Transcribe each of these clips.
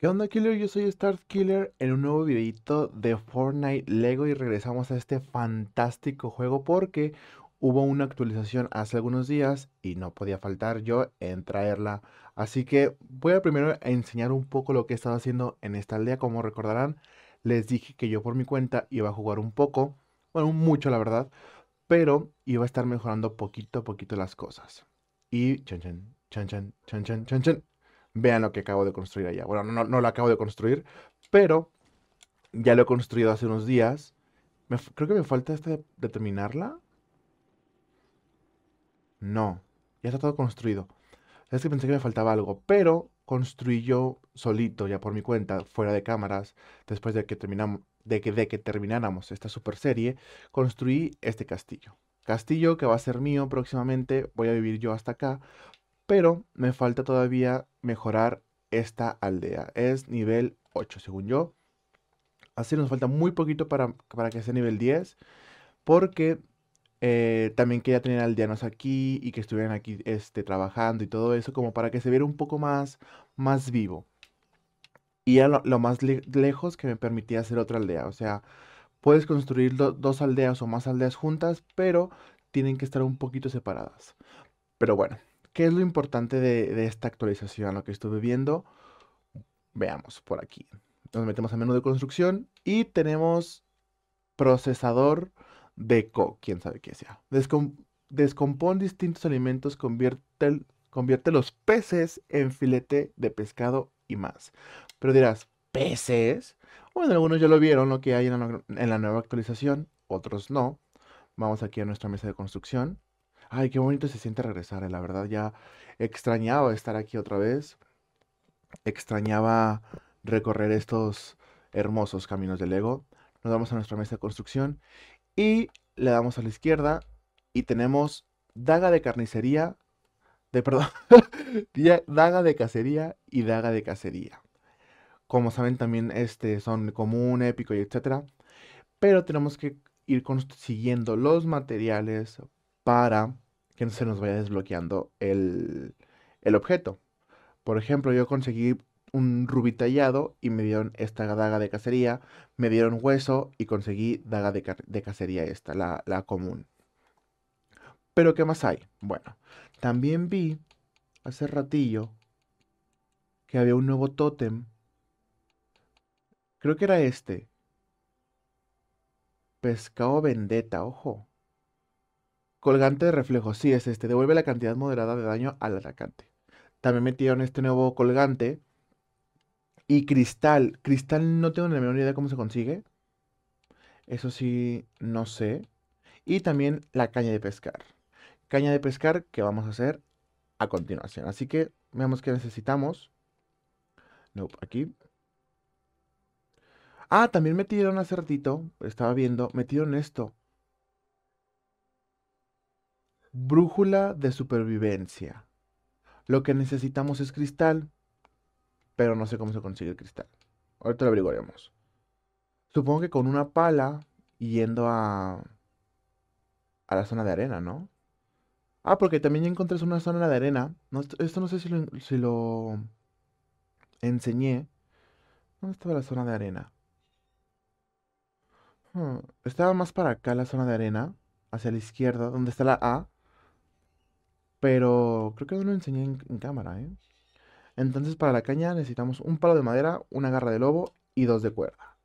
¿Qué onda Killer? Yo soy Star Killer en un nuevo videito de Fortnite Lego y regresamos a este fantástico juego porque hubo una actualización hace algunos días y no podía faltar yo en traerla. Así que voy a primero enseñar un poco lo que he estado haciendo en esta aldea. Como recordarán, les dije que yo por mi cuenta iba a jugar un poco, bueno, mucho la verdad, pero iba a estar mejorando poquito a poquito las cosas. Y chan chan, chan chan, chan chan, chan chan vean lo que acabo de construir allá. Bueno, no, lo acabo de construir, pero ya lo he construido hace unos días. creo que me falta esta de, terminarla. No, ya está todo construido. Es que pensé que me faltaba algo, pero construí yo solito, ya por mi cuenta, fuera de cámaras, después de que, terminamos, de que, de que termináramos esta super serie, construí este castillo. Castillo que va a ser mío próximamente, voy a vivir yo hasta acá, pero me falta todavía mejorar esta aldea. Es nivel 8, según yo. Así nos falta muy poquito para, para que sea nivel 10, porque eh, también quería tener aldeanos aquí y que estuvieran aquí este, trabajando y todo eso, como para que se viera un poco más, más vivo. Y era lo, más lejos que me permitía hacer otra aldea. O sea, puedes construir dos aldeas o más aldeas juntas, pero tienen que estar un poquito separadas. Pero bueno, ¿Qué es lo importante de, esta actualización? Lo que estuve viendo, veamos por aquí. Nos metemos a menú de construcción y tenemos procesador de co, quién sabe qué sea. descompone descompón distintos alimentos, convierte, los peces en filete de pescado y más. Pero dirás, ¿peces? Bueno, algunos ya lo vieron, lo que hay en la nueva actualización, otros no. Vamos aquí a nuestra mesa de construcción Ay, qué bonito se siente regresar, eh, la verdad ya extrañaba estar aquí otra vez. Extrañaba recorrer estos hermosos caminos del ego. Nos vamos a nuestra mesa de construcción y le damos a la izquierda y tenemos daga de carnicería, de perdón, daga de cacería y daga de cacería. Como saben también este son común, épico y etcétera, pero tenemos que ir consiguiendo los materiales para que no se nos vaya desbloqueando el, objeto. Por ejemplo, yo conseguí un rubí tallado y me dieron esta daga de cacería, me dieron hueso y conseguí daga de, cacería esta, la, común. Pero ¿qué más hay? Bueno, también vi hace ratillo que había un nuevo tótem. Creo que era este. Pescado vendetta, ojo. Colgante de reflejo, sí es este, devuelve la cantidad moderada de daño al atacante. También metieron este nuevo colgante. Y cristal, cristal no tengo ni la menor idea cómo se consigue. Eso sí, no sé. Y también la caña de pescar. Caña de pescar que vamos a hacer a continuación. Así que veamos qué necesitamos. No, aquí. Ah, también metieron hace ratito, estaba viendo, metieron esto. Brújula de supervivencia. Lo que necesitamos es cristal, pero no sé cómo se consigue el cristal. Ahorita lo averiguaremos. Supongo que con una pala yendo a a la zona de arena, ¿no? Ah, porque también encontré una zona de arena. esto no sé si lo, enseñé. ¿Dónde estaba la zona de arena? Hmm, estaba más para acá la zona de arena, hacia la izquierda, donde está la A. Pero creo que no lo enseñé en, cámara, ¿eh? Entonces para la caña necesitamos un palo de madera, una garra de lobo y dos de cuerda.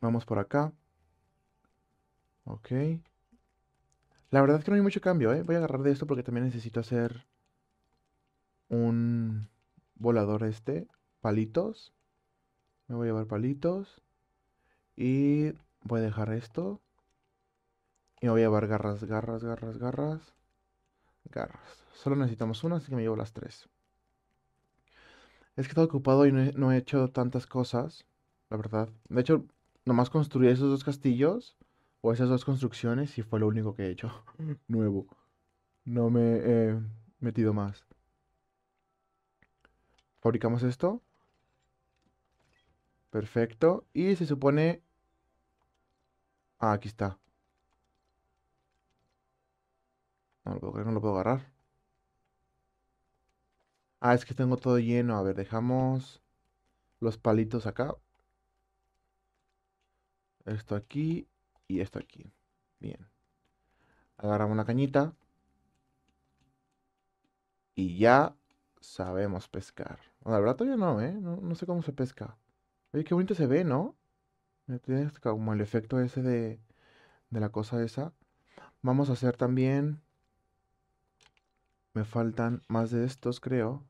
Vamos por acá. Ok. La verdad es que no hay mucho cambio, ¿eh? Voy a agarrar de esto porque también necesito hacer un volador este. Palitos. Me voy a llevar palitos. Y voy a dejar esto. Y me voy a llevar garras, garras, garras, garras garras. Solo necesitamos una, así que me llevo las tres. Es que está ocupado y no he, hecho tantas cosas, la verdad. De hecho, nomás construí esos dos castillos o esas dos construcciones y fue lo único que he hecho mm. nuevo. No me he metido más. Fabricamos esto. Perfecto. Y se supone... Ah, aquí está. No lo puedo no lo puedo agarrar. Ah, es que tengo todo lleno. A ver, dejamos los palitos acá. Esto aquí y esto aquí. Bien. Agarramos una cañita. Y ya sabemos pescar. la verdad todavía no, ¿eh? No, sé cómo se pesca. Oye, qué bonito se ve, ¿no? Tienes como el efecto ese de, de la cosa esa. Vamos a hacer también me faltan más de estos, creo.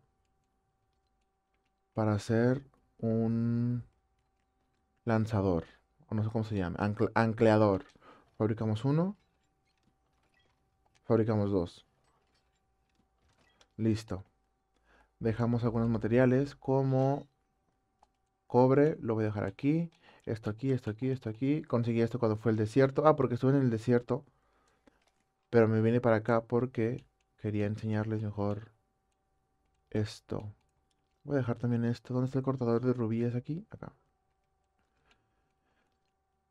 Para hacer un lanzador. O no sé cómo se llama. ancleador. Fabricamos uno. Fabricamos dos. Listo. Dejamos algunos materiales como cobre. Lo voy a dejar aquí. Esto aquí, esto aquí, esto aquí. Conseguí esto cuando fue el desierto. Ah, porque estuve en el desierto. Pero me viene para acá porque quería enseñarles mejor esto. Voy a dejar también esto. ¿Dónde está el cortador de rubíes aquí? Acá.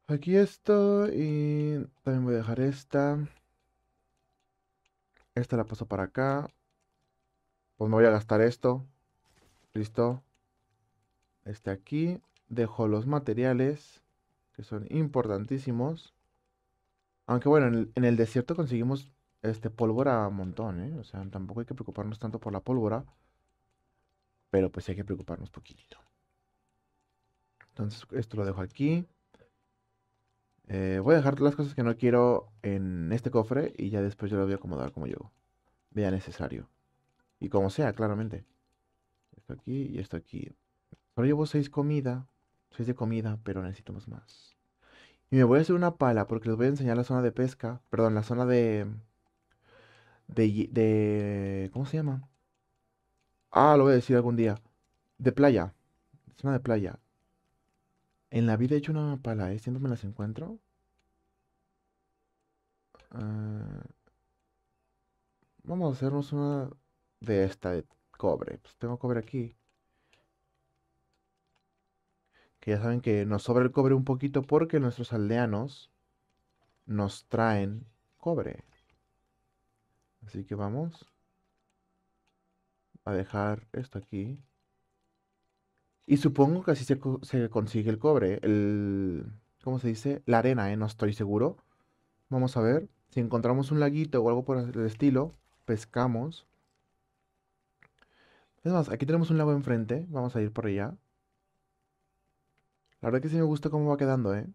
Aquí esto y también voy a dejar esta. Esta la paso para acá. Pues me voy a gastar esto. Listo. Este aquí. Dejo los materiales que son importantísimos. Aunque bueno, en el, en el desierto conseguimos este, pólvora un montón, ¿eh? O sea, tampoco hay que preocuparnos tanto por la pólvora. Pero pues hay que preocuparnos poquitito. Entonces, esto lo dejo aquí. Eh, voy a dejar las cosas que no quiero en este cofre y ya después yo lo voy a acomodar como yo vea necesario. Y como sea, claramente. Esto aquí y esto aquí. Solo llevo seis comida, seis de comida, pero necesitamos más. Y me voy a hacer una pala porque les voy a enseñar la zona de pesca, perdón, la zona de de, de... ¿Cómo se llama? Ah, lo voy a decir algún día. De playa. una de playa. En la vida he hecho una pala, ¿eh? Siempre me las encuentro. Ah, vamos a hacernos una de esta, de cobre. Pues tengo cobre aquí. Que ya saben que nos sobra el cobre un poquito porque nuestros aldeanos nos traen cobre. Así que vamos a dejar esto aquí. Y supongo que así se, consigue el cobre. El, ¿Cómo se dice? La arena, ¿eh? No estoy seguro. Vamos a ver. Si encontramos un laguito o algo por el estilo, pescamos. Es más, aquí tenemos un lago enfrente. Vamos a ir por allá. La verdad que sí me gusta cómo va quedando, ¿eh?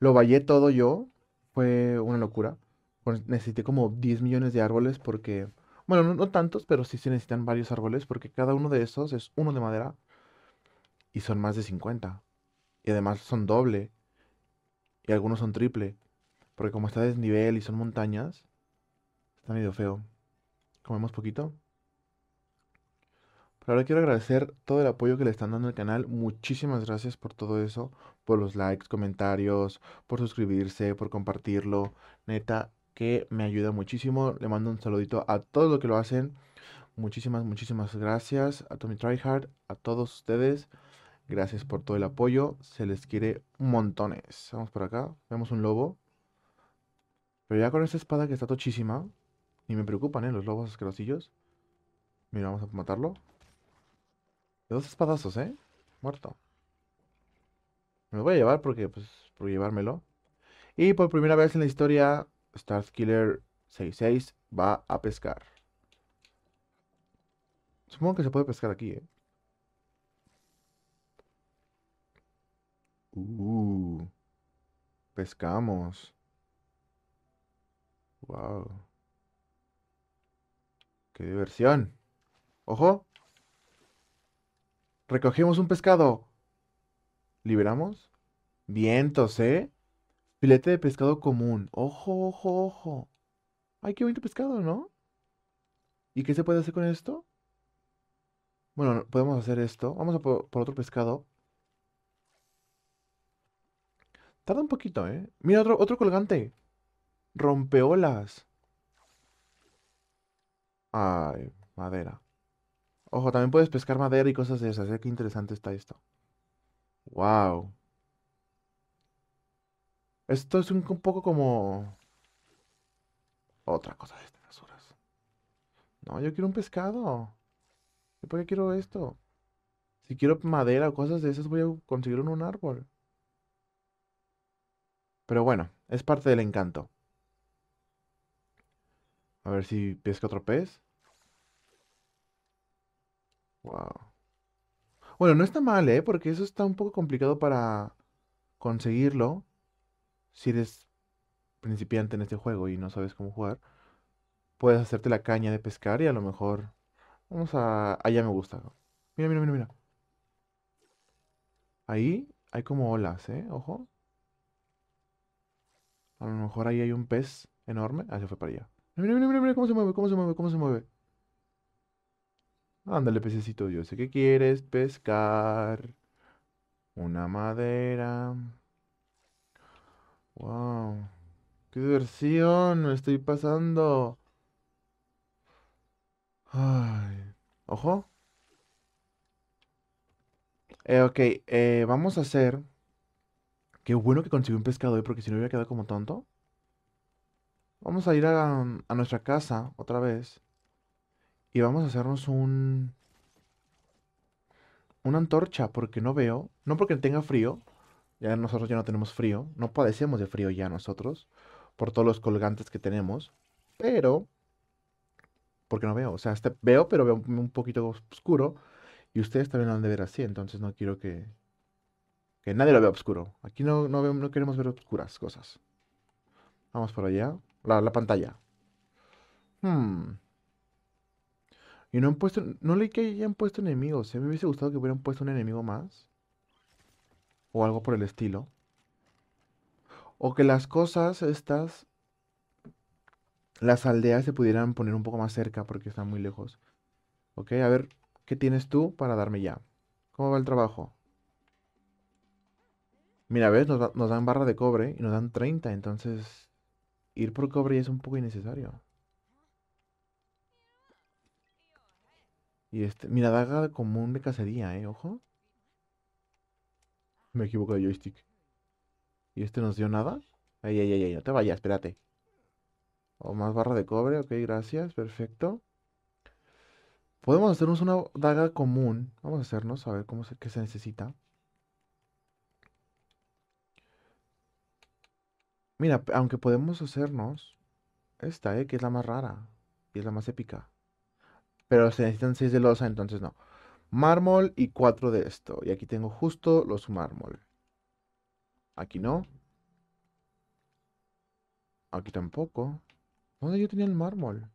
Lo vallé todo yo. Fue una locura. Pues, necesité como 10 millones de árboles porque, bueno, no, tantos, pero sí se necesitan varios árboles porque cada uno de esos es uno de madera y son más de 50. Y además son doble y algunos son triple. Porque como está desnivel y son montañas, está medio feo. Comemos poquito. Pero ahora quiero agradecer todo el apoyo que le están dando al canal. Muchísimas gracias por todo eso, por los likes, comentarios, por suscribirse, por compartirlo. Neta, que me ayuda muchísimo. Le mando un saludito a todos los que lo hacen. Muchísimas, muchísimas gracias a Tommy Tryhard, a todos ustedes. Gracias por todo el apoyo. Se les quiere montones. Vamos por acá. Vemos un lobo. Pero ya con esta espada que está tochísima. Ni me preocupan, ¿eh? Los lobos asquerosillos. Mira, vamos a matarlo. dos espadazos, ¿eh? Muerto. Me lo voy a llevar porque, pues, por llevármelo. Y por primera vez en la historia starskiller 66 va a pescar. Supongo que se puede pescar aquí, ¿eh? Uh, pescamos. Wow. Qué diversión. Ojo. Recogimos un pescado. ¿Liberamos? Vientos, ¿eh? Filete de pescado común. Ojo, ojo, ojo. Ay, qué bonito pescado, ¿no? ¿Y qué se puede hacer con esto? Bueno, podemos hacer esto. Vamos a por, otro pescado. Tarda un poquito, ¿eh? Mira, otro, otro colgante. Rompeolas. Ay, madera. Ojo, también puedes pescar madera y cosas de esas. ¿eh? Qué interesante está esto. Wow. Esto es un, poco como... Otra cosa de estas basuras. No, yo quiero un pescado. ¿Y por qué quiero esto? Si quiero madera o cosas de esas, voy a conseguir un árbol. Pero bueno, es parte del encanto. A ver si pesca otro pez. Wow. Bueno, no está mal, ¿eh? Porque eso está un poco complicado para conseguirlo si eres principiante en este juego y no sabes cómo jugar, puedes hacerte la caña de pescar y a lo mejor... Vamos a... Allá me gusta. Mira, mira, mira, mira. Ahí hay como olas, ¿eh? Ojo. A lo mejor ahí hay un pez enorme. Ah, se fue para allá. Mira, mira, mira, mira cómo se mueve, cómo se mueve, cómo se mueve. Ándale, pececito, yo sé que quieres pescar. Una madera. Wow. ¡Qué diversión! Me estoy pasando. Ay. Ojo. Eh, ok, eh, vamos a hacer... Qué bueno que conseguí un pescado hoy eh, porque si no hubiera quedado como tonto. Vamos a ir a, a nuestra casa otra vez. Y vamos a hacernos un... Una antorcha porque no veo. No porque tenga frío, ya nosotros ya no tenemos frío, no padecemos de frío ya nosotros, por todos los colgantes que tenemos, pero, porque no veo, o sea, veo, pero veo un poquito oscuro, y ustedes también lo han de ver así, entonces no quiero que, que nadie lo vea oscuro. Aquí no, queremos ver oscuras cosas. Vamos por allá, la, pantalla. Hmm. Y no han puesto, no leí que hayan puesto enemigos, me hubiese gustado que hubieran puesto un enemigo más o algo por el estilo. O que las cosas estas, las aldeas se pudieran poner un poco más cerca porque están muy lejos. Ok, a ver, ¿qué tienes tú para darme ya? ¿Cómo va el trabajo? Mira, ¿ves? Nos, dan barra de cobre y nos dan 30, entonces ir por cobre ya es un poco innecesario. Y este, mira, daga común de cacería, ¿eh? Ojo. Me equivoco de joystick. ¿Y este nos dio nada? Ay, ay, ay, ay, no te vayas, espérate. O más barra de cobre, ok, gracias, perfecto. Podemos hacernos una daga común. Vamos a hacernos, a ver cómo qué se necesita. Mira, aunque podemos hacernos esta, eh, que es la más rara y es la más épica. Pero se necesitan 6 de losa, entonces no mármol y cuatro de esto. Y aquí tengo justo los mármol. Aquí no. Aquí tampoco. ¿Dónde yo tenía el mármol?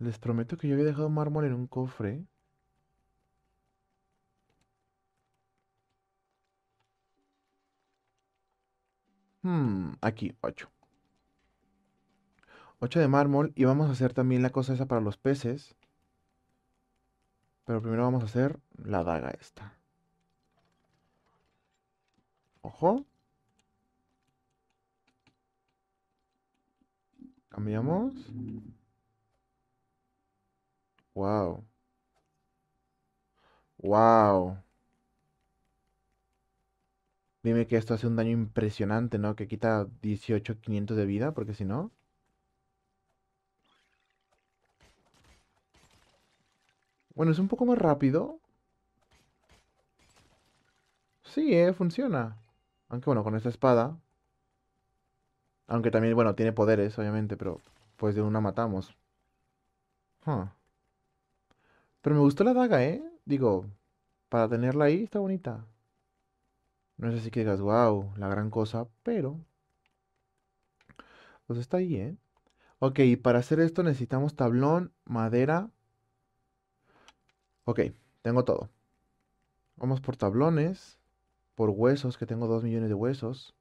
Les prometo que yo había dejado mármol en un cofre. Hmm, aquí, ocho. Ocho de mármol. Y vamos a hacer también la cosa esa para los peces. Pero primero vamos a hacer la daga esta. Ojo. Cambiamos. Wow. Wow. Dime que esto hace un daño impresionante, ¿no? Que quita 18.500 de vida, porque si no... Bueno, es un poco más rápido. Sí, eh, funciona. Aunque bueno, con esta espada. Aunque también, bueno, tiene poderes, obviamente, pero pues de una matamos. Pero me gustó la daga, ¿eh? Digo, para tenerla ahí está bonita. No es si que digas, wow, la gran cosa, pero... Pues está ahí, ¿eh? Ok, para hacer esto necesitamos tablón, madera Ok, tengo todo. Vamos por tablones. Por huesos, que tengo 2 millones de huesos.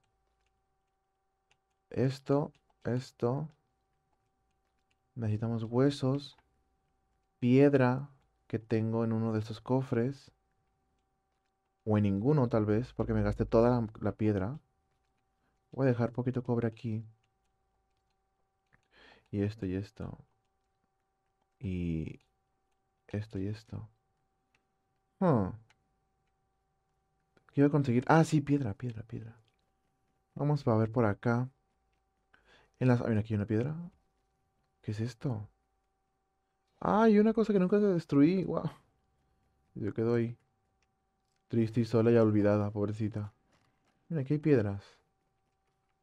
Esto, esto. Necesitamos huesos. Piedra que tengo en uno de estos cofres. O en ninguno tal vez, porque me gasté toda la piedra. Voy a dejar poquito cobre aquí. Y esto y esto. Y esto y esto voy a conseguir... Ah, sí, piedra, piedra, piedra. Vamos a ver por acá. En las... Ah, mira, aquí hay una piedra. ¿Qué es esto? Ah, y una cosa que nunca destruí. Wow. Yo quedo ahí. Triste y sola y olvidada, pobrecita. Mira, aquí hay piedras.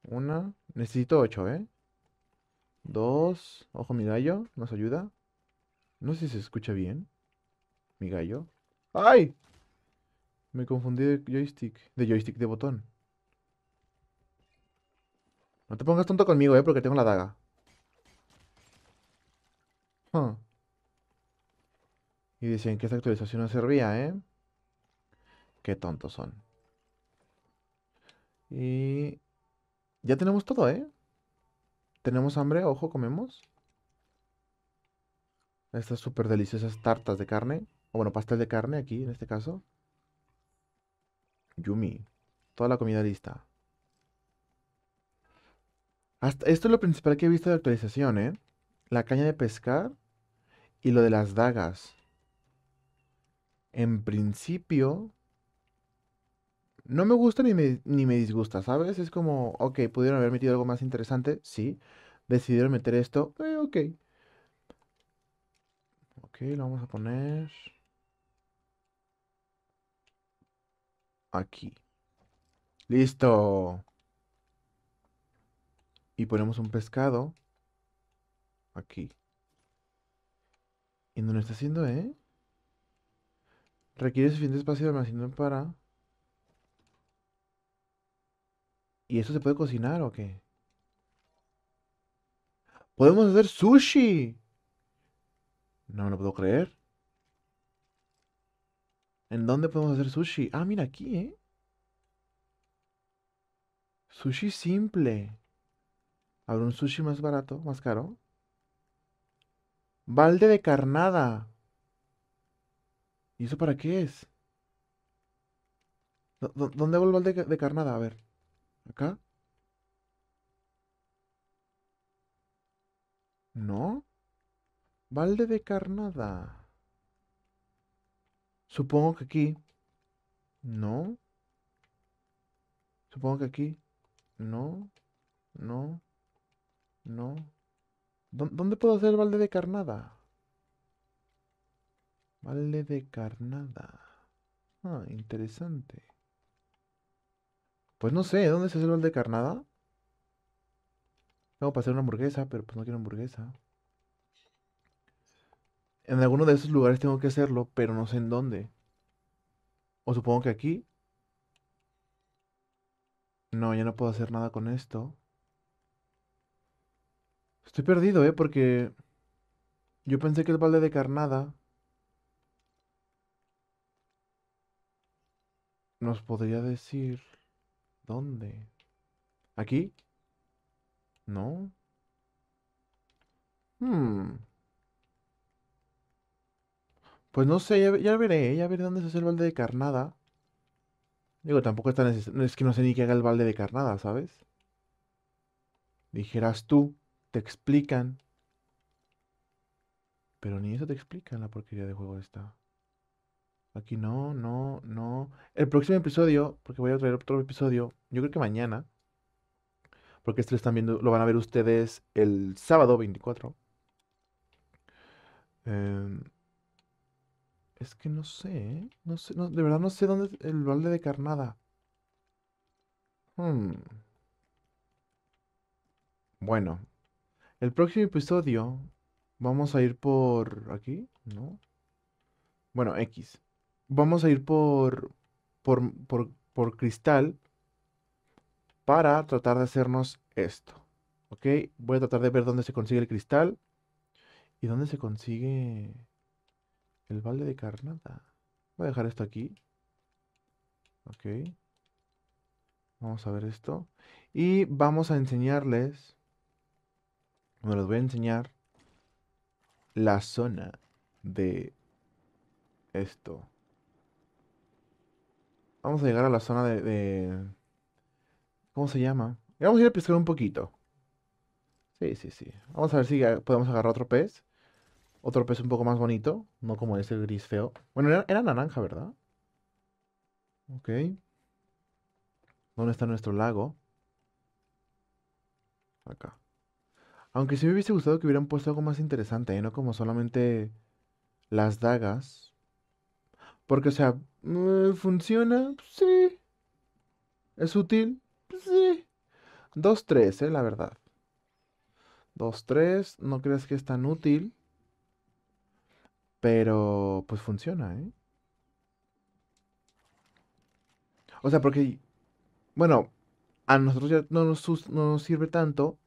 Una. Necesito ocho, ¿eh? Dos. Ojo, mi gallo. Nos ayuda. No sé si se escucha bien. Mi gallo. ¡Ay! Me confundí de joystick. De joystick, de botón. No te pongas tonto conmigo, eh, porque tengo la daga. Y dicen que esta actualización no servía, ¿eh? Qué tontos son. Y... Ya tenemos todo, ¿eh? Tenemos hambre, ojo, comemos. Estas súper deliciosas tartas de carne bueno, pastel de carne aquí, en este caso. Yumi. Toda la comida lista. Hasta, esto es lo principal que he visto de actualización, ¿eh? La caña de pescar y lo de las dagas. En principio... No me gusta ni me, ni me disgusta, ¿sabes? Es como, ok, pudieron haber metido algo más interesante, sí. Decidieron meter esto, eh, ok. Ok, lo vamos a poner... aquí. ¡Listo! Y ponemos un pescado aquí. ¿Y no está haciendo, eh? Requiere suficiente espacio de almacenamiento para... ¿Y eso se puede cocinar o qué? ¡Podemos hacer sushi! No me lo puedo creer. ¿En dónde podemos hacer sushi? Ah, mira aquí, ¿eh? Sushi simple. ¿Habrá un sushi más barato, más caro? Balde de carnada. ¿Y eso para qué es? ¿Dónde hago el valde de carnada? A ver. ¿Acá? ¿No? Balde de carnada. Supongo que aquí. No. Supongo que aquí. No. No. No. ¿Dónde puedo hacer el balde de carnada? Balde de carnada. Ah, interesante. Pues no sé, ¿dónde se hace el balde de carnada? Tengo para hacer una hamburguesa, pero pues no quiero hamburguesa. En alguno de esos lugares tengo que hacerlo, pero no sé en dónde. O supongo que aquí. No, ya no puedo hacer nada con esto. Estoy perdido, ¿eh? Porque yo pensé que el balde de carnada nos podría decir dónde. ¿Aquí? ¿No? Hmm. Pues no sé, ya, veré, ya veré dónde se hace el balde de carnada. Digo, tampoco está necesario. Es que no sé ni qué haga el balde de carnada, ¿sabes? Dijeras tú, te explican. Pero ni eso te explican la porquería de juego esta. Aquí no, no, no. El próximo episodio, porque voy a traer otro episodio, yo creo que mañana. Porque este lo, están viendo, lo van a ver ustedes el sábado 24. Eh, em, es que no sé, No sé, de verdad no sé dónde es el balde de carnada. Hmm. Bueno. El próximo episodio vamos a ir por... ¿Aquí? ¿No? Bueno, X. Vamos a ir por... Por, por, por cristal para tratar de hacernos esto. ¿Ok? Voy a tratar de ver dónde se consigue el cristal y dónde se consigue... El balde de carnada. Voy a dejar esto aquí. Ok. Vamos a ver esto. Y vamos a enseñarles. Me los voy a enseñar la zona de esto. Vamos a llegar a la zona de... ¿Cómo se llama? vamos a ir a pescar un poquito. Sí, sí, sí. Vamos a ver si podemos agarrar otro pez. Otro pez un poco más bonito, no como ese gris feo. Bueno, era, naranja, ¿verdad? Ok. ¿Dónde está nuestro lago? Acá. Aunque sí me hubiese gustado que hubieran puesto algo más interesante, ¿eh? No como solamente las dagas. Porque, o sea, mm, ¿funciona? Pues, sí. ¿Es útil? Pues, sí. Dos, tres, ¿eh? La verdad. Dos, tres. no crees que es tan útil. Pero pues funciona, ¿eh? O sea, porque, bueno, a nosotros ya no nos, sirve tanto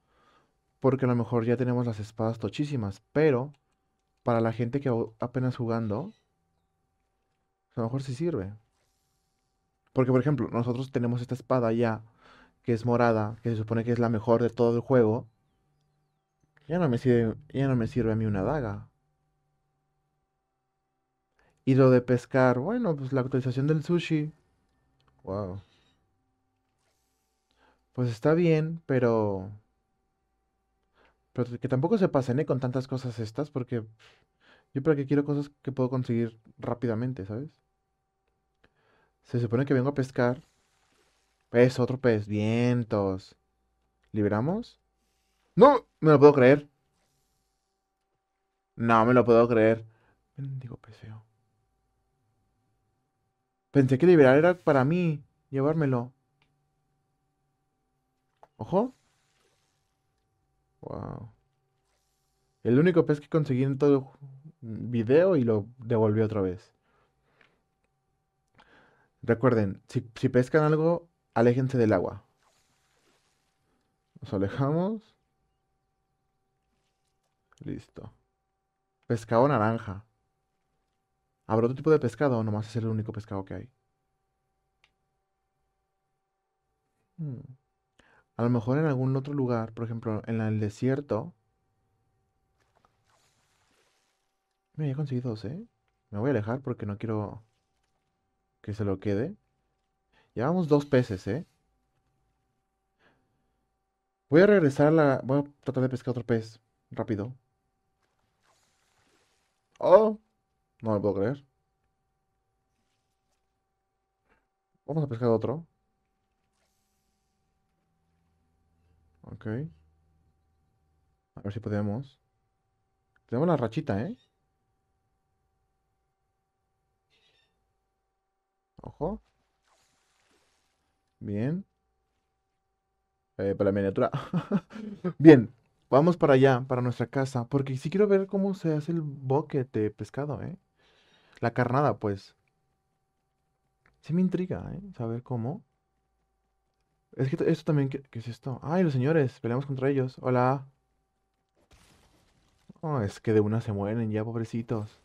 porque a lo mejor ya tenemos las espadas tochísimas, pero para la gente que apenas jugando, a lo mejor sí sirve. Porque, por ejemplo, nosotros tenemos esta espada ya, que es morada, que se supone que es la mejor de todo el juego. Ya no me sirve, ya no me sirve a mí una daga. Y lo de pescar, bueno, pues la actualización del sushi. Wow. Pues está bien, pero. Pero que tampoco se pasen ¿eh? con tantas cosas estas, porque yo para que quiero cosas que puedo conseguir rápidamente, ¿sabes? Se supone que vengo a pescar. Pez, otro pez, vientos. ¿Liberamos? ¡No! Me lo puedo creer. No me lo puedo creer. Digo peseo. Pensé que liberar era para mí. Llevármelo. Ojo. Wow. El único pez que conseguí en todo video y lo devolví otra vez. Recuerden, si, pescan algo, aléjense del agua. Nos alejamos. Listo. Pescado naranja. ¿Habrá otro tipo de pescado o nomás es el único pescado que hay? Hmm. A lo mejor en algún otro lugar, por ejemplo, en el desierto. me he conseguido dos, ¿eh? Me voy a alejar porque no quiero que se lo quede. Llevamos dos peces, ¿eh? Voy a regresar a la... Voy a tratar de pescar otro pez. Rápido. ¡Oh! No me puedo creer. Vamos a pescar otro. Ok. A ver si podemos. Tenemos la rachita, ¿eh? Ojo. Bien. Eh, para la miniatura. Bien. Vamos para allá, para nuestra casa. Porque si quiero ver cómo se hace el boquete de pescado, ¿eh? la carnada, pues. Se me intriga, ¿eh? Saber cómo. Es que esto también, ¿qué, es esto? ¡Ay, los señores! Peleamos contra ellos. ¡Hola! Oh, es que de una se mueren ya, pobrecitos.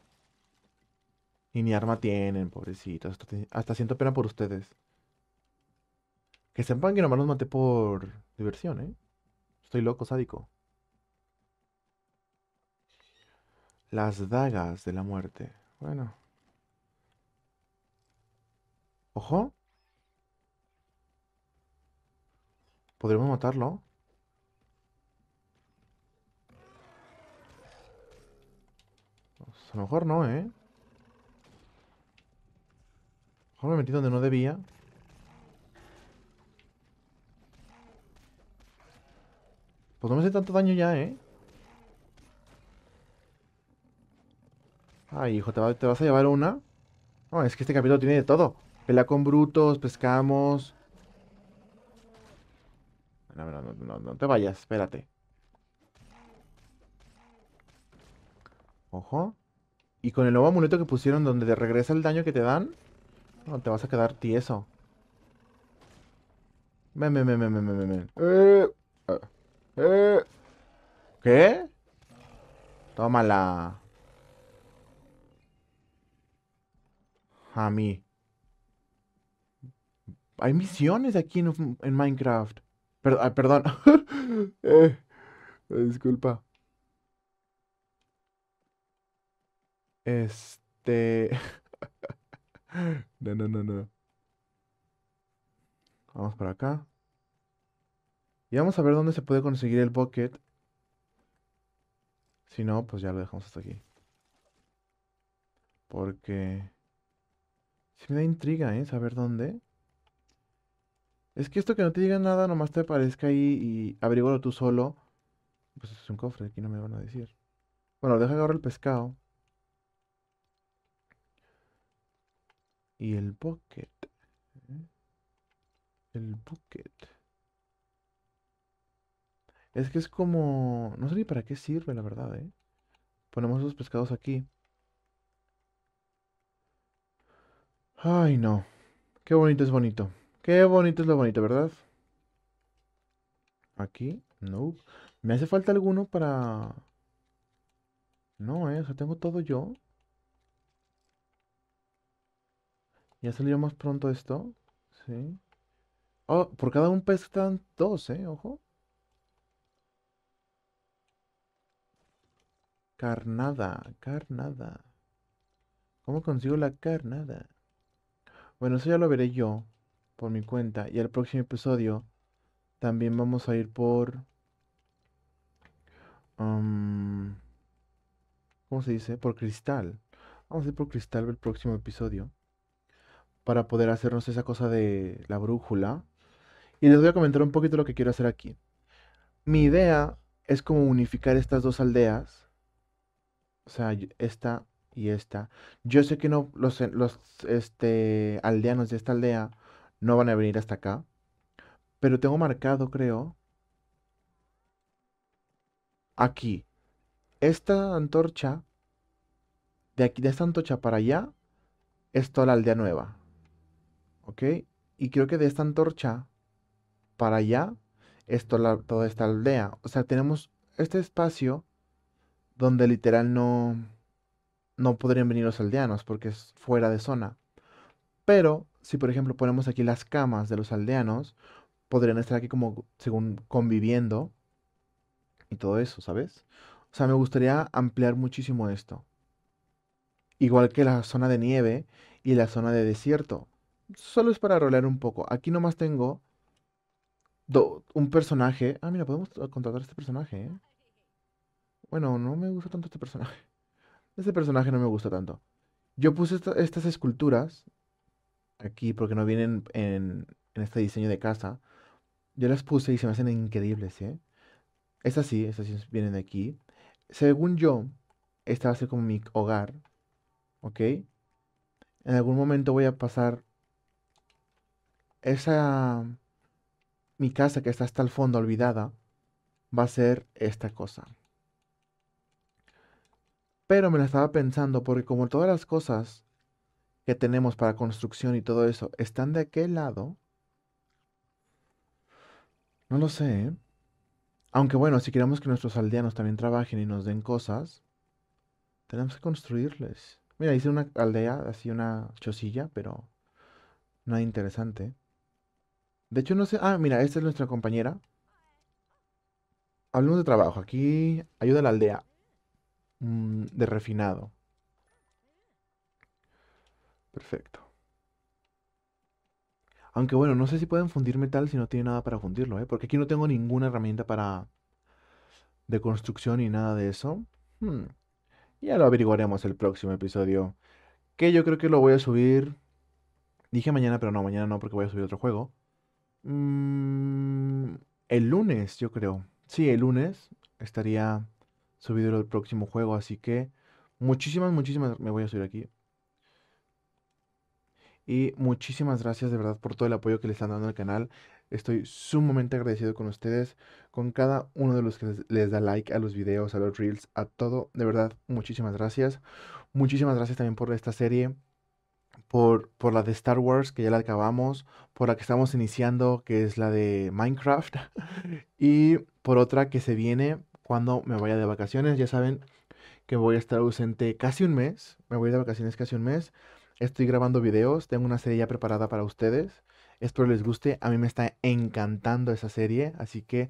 Y ni arma tienen, pobrecitos. Hasta, siento pena por ustedes. Que sepan que nomás los maté por diversión, ¿eh? Estoy loco, sádico. Las dagas de la muerte. Bueno. Ojo. Podremos matarlo. Pues, a lo mejor no, ¿eh? A lo mejor me metí donde no debía. Pues no me hace tanto daño ya, ¿eh? Ay, hijo, te vas a llevar una. No, es que este capítulo tiene de todo. Pela con brutos, pescamos. No, te vayas, espérate. Ojo. Y con el nuevo amuleto que pusieron donde te regresa el daño que te dan, no te vas a quedar tieso. Ven, ven, ven, ven, ven, ven, eh, eh, eh, ¿Qué? Tómala. A mí. Hay misiones aquí en, Minecraft. perdón. Ah, eh, disculpa. Este... no, no, no, no. Vamos para acá. Y vamos a ver dónde se puede conseguir el bucket. Si no, pues ya lo dejamos hasta aquí. Porque... Si me da intriga, ¿eh? Saber dónde. Es que esto que no te diga nada, nomás te aparezca ahí y abrígalo tú solo. Pues es un cofre, aquí no me van a decir. Bueno, deja agarrar el pescado. Y el bucket. El bucket. Es que es como... No sé ni para qué sirve, la verdad, ¿eh? Ponemos los pescados aquí. Ay, no. Qué bonito es bonito. Qué bonito es lo bonito, ¿verdad? Aquí, no. ¿Me hace falta alguno para...? No, eh, o sea, tengo todo yo. Ya salió más pronto esto. Sí. Oh, por cada un pez están dos, eh, ojo. Carnada, carnada. ¿Cómo consigo la carnada? Bueno, eso ya lo veré yo por mi cuenta. Y el próximo episodio también vamos a ir por... ¿Cómo se dice? Por cristal. Vamos a ir por cristal el próximo episodio. Para poder hacernos esa cosa de la brújula. Y les voy a comentar un poquito lo que quiero hacer aquí. Mi idea es como unificar estas dos aldeas. O sea, esta y esta. Yo sé que no los, los este, aldeanos de esta aldea no van a venir hasta acá. Pero tengo marcado, creo. Aquí. Esta antorcha. De aquí, de esta antorcha para allá. Es toda la aldea nueva. ¿Ok? Y creo que de esta antorcha para allá es toda, toda esta aldea. O sea, tenemos este espacio donde literal no, no podrían venir los aldeanos porque es fuera de zona. Pero si por ejemplo ponemos aquí las camas de los aldeanos, podrían estar aquí como según conviviendo y todo eso, ¿sabes? O sea, me gustaría ampliar muchísimo esto. Igual que la zona de nieve y la zona de desierto. Solo es para rolear un poco. Aquí nomás tengo un personaje. Ah, mira, podemos contratar a este personaje. ¿eh? Bueno, no me gusta tanto este personaje. Este personaje no me gusta tanto. Yo puse estas esculturas aquí porque no vienen en, este diseño de casa. Yo las puse y se me hacen increíbles, ¿eh? Estas sí, estas sí vienen de aquí. Según yo, esta va a ser como mi hogar, ¿ok? En algún momento voy a pasar esa... Mi casa que está hasta el fondo olvidada va a ser esta cosa. Pero me la estaba pensando porque como todas las cosas que tenemos para construcción y todo eso, ¿están de aquel lado? No lo sé. ¿eh? Aunque bueno, si queremos que nuestros aldeanos también trabajen y nos den cosas, tenemos que construirles. Mira, hice una aldea, así una chosilla, pero nada interesante. De hecho, no sé. Ah, mira, esta es nuestra compañera. Hablemos de trabajo. Aquí ayuda a la aldea. Mm, de refinado. Perfecto. Aunque bueno, no sé si pueden fundir metal si no tiene nada para fundirlo, ¿eh? Porque aquí no tengo ninguna herramienta para... De construcción y nada de eso. Hmm. Ya lo averiguaremos el próximo episodio. Que yo creo que lo voy a subir... Dije mañana, pero no, mañana no, porque voy a subir otro juego. Mm, el lunes, yo creo. Sí, el lunes estaría subido el próximo juego, así que... Muchísimas, muchísimas... Me voy a subir aquí. Y muchísimas gracias de verdad por todo el apoyo que le están dando al canal. Estoy sumamente agradecido con ustedes, con cada uno de los que les da like a los videos, a los reels, a todo. De verdad, muchísimas gracias. Muchísimas gracias también por esta serie, por, por la de Star Wars, que ya la acabamos, por la que estamos iniciando, que es la de Minecraft, y por otra que se viene cuando me vaya de vacaciones. Ya saben que voy a estar ausente casi un mes, me voy de vacaciones casi un mes. Estoy grabando videos, tengo una serie ya preparada para ustedes. Espero les guste, a mí me está encantando esa serie, así que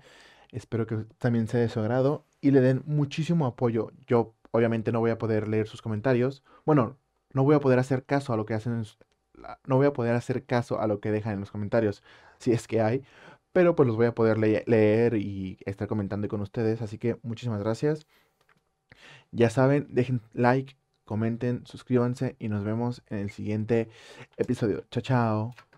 espero que también sea de su agrado y le den muchísimo apoyo. Yo obviamente no voy a poder leer sus comentarios. Bueno, no voy a poder hacer caso a lo que hacen no voy a poder hacer caso a lo que dejan en los comentarios, si es que hay, pero pues los voy a poder leer y estar comentando con ustedes, así que muchísimas gracias. Ya saben, dejen like, comenten, suscríbanse y nos vemos en el siguiente episodio. Chao, chao.